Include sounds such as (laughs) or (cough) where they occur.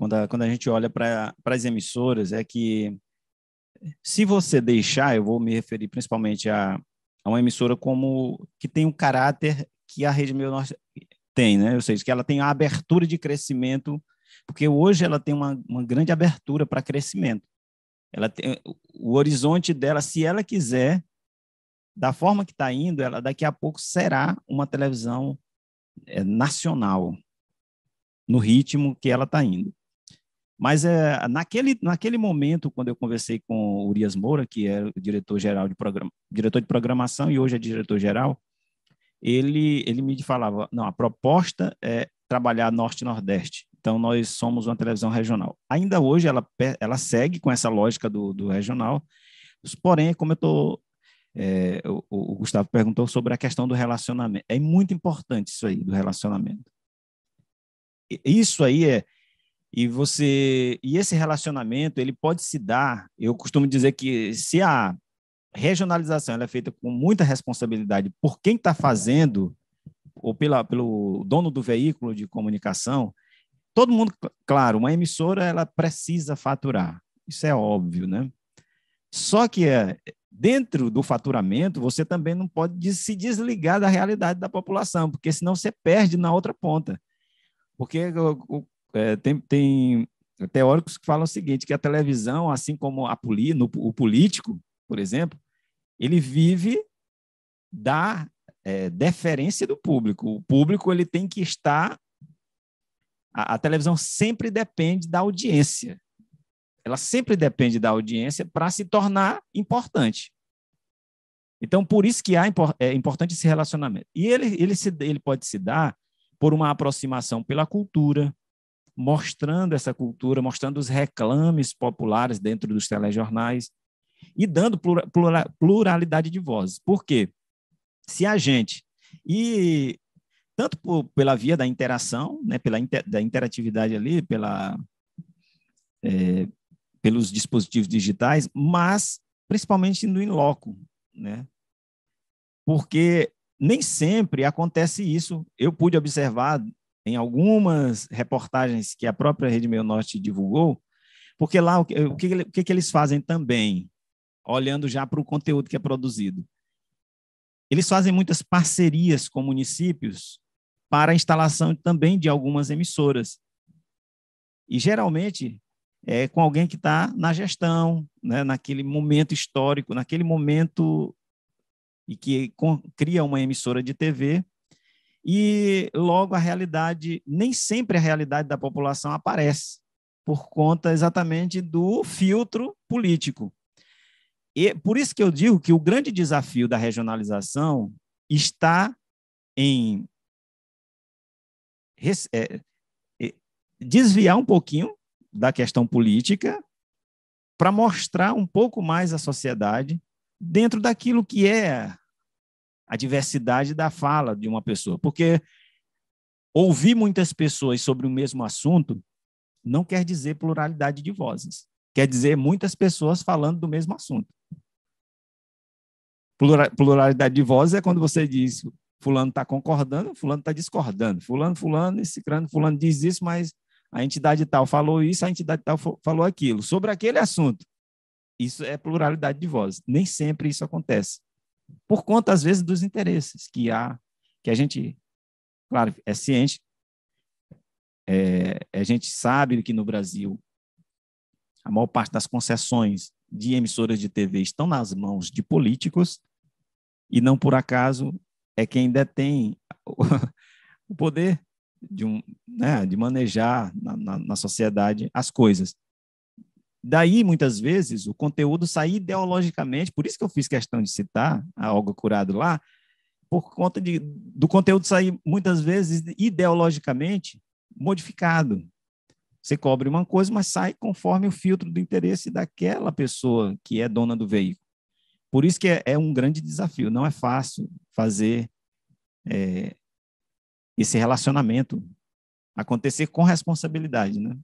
quando a, quando a gente olha para as emissoras, é que se você deixar, eu vou me referir principalmente a, a uma emissora como que tem um caráter que a Rede Meio Norte tem, né? Ou seja, que ela tem a abertura de crescimento, porque hoje ela tem uma, uma grande abertura para crescimento. Ela tem, o horizonte dela, se ela quiser, da forma que está indo, ela daqui a pouco será uma televisão é, nacional no ritmo que ela está indo. Mas é, naquele, naquele momento, quando eu conversei com o Urias Moura, que era o diretor-geral de programa, diretor de programação e hoje é diretor-geral, ele, ele me falava, não, a proposta é trabalhar norte-nordeste. Então, nós somos uma televisão regional. Ainda hoje, ela, ela segue com essa lógica do, do regional, porém, é como eu tô é, o, o, Gustavo perguntou sobre a questão do relacionamento. É muito importante isso aí, do relacionamento. Isso aí é, e você e esse relacionamento ele pode se dar. Eu costumo dizer que se a regionalização é feita com muita responsabilidade por quem está fazendo ou pela, pelo dono do veículo de comunicação, todo mundo, claro, uma emissora ela precisa faturar, isso é óbvio, né? Só que é, dentro do faturamento você também não pode se desligar da realidade da população, porque senão você perde na outra ponta. Porque é, tem, tem teóricos que falam o seguinte, que a televisão, assim como a poli, no, o político, por exemplo, ele vive da é, deferência do público. O público ele tem que estar. A, a, televisão sempre depende da audiência. Ela sempre depende da audiência para se tornar importante. Então, por isso que há, é importante esse relacionamento. E ele, ele, se, ele pode se dar por uma aproximação pela cultura, mostrando essa cultura, mostrando os reclames populares dentro dos telejornais e dando pluralidade de vozes. Por quê? Se a gente, e tanto por, pela via da interação, né, pela inter, da interatividade ali, pela, é, pelos dispositivos digitais, mas principalmente no in loco, né? Porque nem sempre acontece isso. Eu pude observar tem algumas reportagens que a própria Rede Meio Norte divulgou, porque lá o que, o que, o que, que eles fazem também, olhando já para o conteúdo que é produzido? Eles fazem muitas parcerias com municípios para a instalação também de algumas emissoras. E geralmente é com alguém que está na gestão, né, naquele momento histórico, naquele momento e que com, cria uma emissora de TV e logo a realidade, nem sempre a realidade da população aparece, por conta exatamente do filtro político. E por isso que eu digo que o grande desafio da regionalização está em é, é, desviar um pouquinho da questão política para mostrar um pouco mais a sociedade dentro daquilo que é a diversidade da fala de uma pessoa. Porque ouvir muitas pessoas sobre o mesmo assunto não quer dizer pluralidade de vozes. Quer dizer muitas pessoas falando do mesmo assunto. Pluralidade de vozes é quando você diz fulano está concordando, fulano está discordando. Fulano, fulano, esse crânio, fulano diz isso, mas a entidade tal falou isso, a entidade tal falou aquilo. Sobre aquele assunto. Isso é pluralidade de vozes. Nem sempre isso acontece por conta, às vezes, dos interesses que há, que a gente, claro, é ciente, é, a gente sabe que no Brasil a maior parte das concessões de emissoras de TV estão nas mãos de políticos, e não por acaso é quem detém o (laughs) poder de, um, né, de manejar na, na, na sociedade as coisas. Daí, muitas vezes, o conteúdo sai ideologicamente, por isso que eu fiz questão de citar a Olga Curado lá, por conta de, do conteúdo sair, muitas vezes, ideologicamente modificado. Você cobre uma coisa, mas sai conforme o filtro do interesse daquela pessoa que é dona do veículo. Por isso que é, é um grande desafio, não é fácil fazer é, esse relacionamento acontecer com responsabilidade, né?